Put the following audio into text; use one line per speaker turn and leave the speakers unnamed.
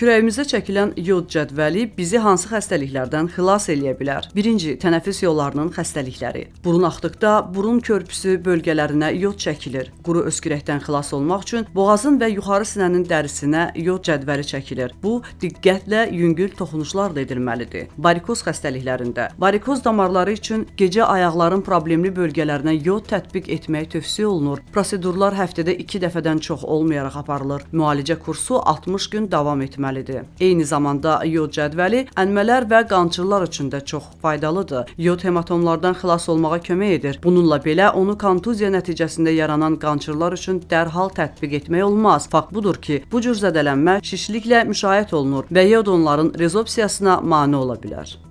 Kürəyimizə çəkilən yod cədvəli bizi hansı xəstəliklərdən xilas eləyə bilər? 1-ci tənəffüs yollarının xəstəlikləri. Burun axdıqda burun körpüsü bölgələrinə yod çəkilir. Quru öskürəkdən xilas olmaq üçün boğazın və yuxarı sinənin dərisinə yod cədvəli çəkilir. Bu diqqətlə yüngül toxunuşlar da edilməlidir. Varikoz xəstəliklərində varikoz damarları üçün gecə ayaqların problemli bölgələrinə yod tətbiq etmək tövsiyə olunur. Prosedurlar həftədə 2 dəfədən çox olmayaraq aparılır. Müalicə kursu 60 gün davam etməlidir verilməlidir. Eyni zamanda yod cədvəli ənmələr və qançırlar üçün də çox faydalıdır. Yod hematomlardan xilas olmağa kömək edir. Bununla belə onu kontuziya nəticəsində yaranan qançırlar üçün dərhal tətbiq etmək olmaz. Fakt budur ki, bu cür zədələnmə şişliklə müşayiət olunur və yod onların rezorpsiyasına mane ola bilər.